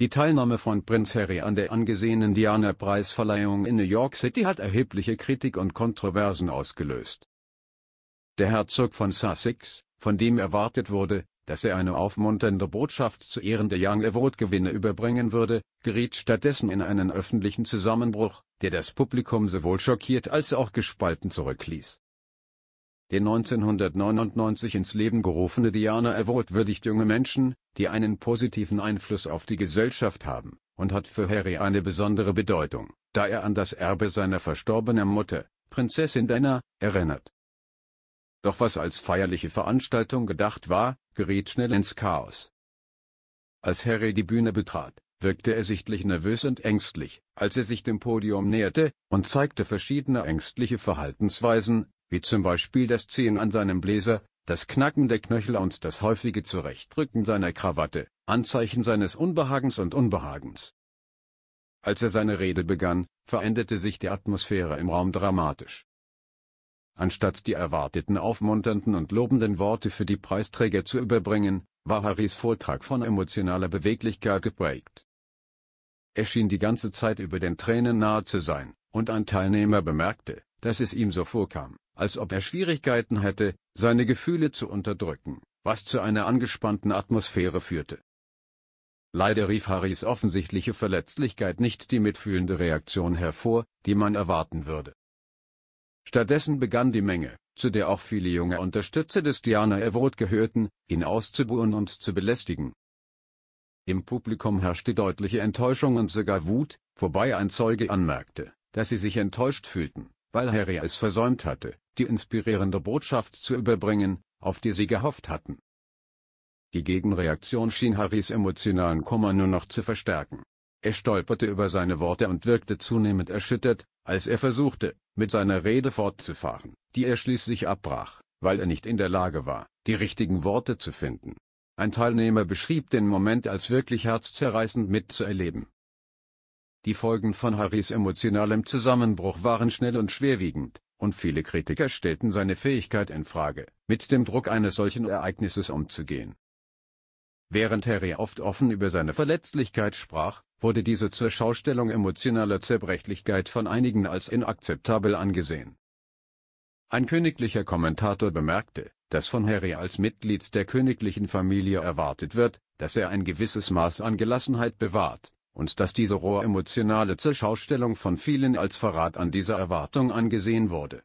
Die Teilnahme von Prinz Harry an der angesehenen Diana-Preisverleihung in New York City hat erhebliche Kritik und Kontroversen ausgelöst. Der Herzog von Sussex, von dem erwartet wurde, dass er eine aufmunternde Botschaft zu Ehren der Young Award-Gewinne überbringen würde, geriet stattdessen in einen öffentlichen Zusammenbruch, der das Publikum sowohl schockiert als auch gespalten zurückließ die 1999 ins Leben gerufene Diana Award würdigt junge Menschen, die einen positiven Einfluss auf die Gesellschaft haben, und hat für Harry eine besondere Bedeutung, da er an das Erbe seiner verstorbenen Mutter, Prinzessin Dana, erinnert. Doch was als feierliche Veranstaltung gedacht war, geriet schnell ins Chaos. Als Harry die Bühne betrat, wirkte er sichtlich nervös und ängstlich, als er sich dem Podium näherte, und zeigte verschiedene ängstliche Verhaltensweisen, wie zum Beispiel das Ziehen an seinem Bläser, das Knacken der Knöchel und das häufige Zurechtrücken seiner Krawatte, Anzeichen seines Unbehagens und Unbehagens. Als er seine Rede begann, veränderte sich die Atmosphäre im Raum dramatisch. Anstatt die erwarteten aufmunternden und lobenden Worte für die Preisträger zu überbringen, war Harrys Vortrag von emotionaler Beweglichkeit geprägt. Er schien die ganze Zeit über den Tränen nahe zu sein, und ein Teilnehmer bemerkte, dass es ihm so vorkam, als ob er Schwierigkeiten hätte, seine Gefühle zu unterdrücken, was zu einer angespannten Atmosphäre führte. Leider rief Harrys offensichtliche Verletzlichkeit nicht die mitfühlende Reaktion hervor, die man erwarten würde. Stattdessen begann die Menge, zu der auch viele junge Unterstützer des Diana Award gehörten, ihn auszubuhen und zu belästigen. Im Publikum herrschte deutliche Enttäuschung und sogar Wut, wobei ein Zeuge anmerkte, dass sie sich enttäuscht fühlten, weil Harry es versäumt hatte, die inspirierende Botschaft zu überbringen, auf die sie gehofft hatten. Die Gegenreaktion schien Harrys emotionalen Kummer nur noch zu verstärken. Er stolperte über seine Worte und wirkte zunehmend erschüttert, als er versuchte, mit seiner Rede fortzufahren, die er schließlich abbrach, weil er nicht in der Lage war, die richtigen Worte zu finden. Ein Teilnehmer beschrieb den Moment als wirklich herzzerreißend mitzuerleben. Die Folgen von Harrys emotionalem Zusammenbruch waren schnell und schwerwiegend, und viele Kritiker stellten seine Fähigkeit in Frage, mit dem Druck eines solchen Ereignisses umzugehen. Während Harry oft offen über seine Verletzlichkeit sprach, wurde diese zur Schaustellung emotionaler Zerbrechlichkeit von einigen als inakzeptabel angesehen. Ein königlicher Kommentator bemerkte, dass von Harry als Mitglied der königlichen Familie erwartet wird, dass er ein gewisses Maß an Gelassenheit bewahrt, und dass diese rohe emotionale Zerschaustellung von vielen als Verrat an dieser Erwartung angesehen wurde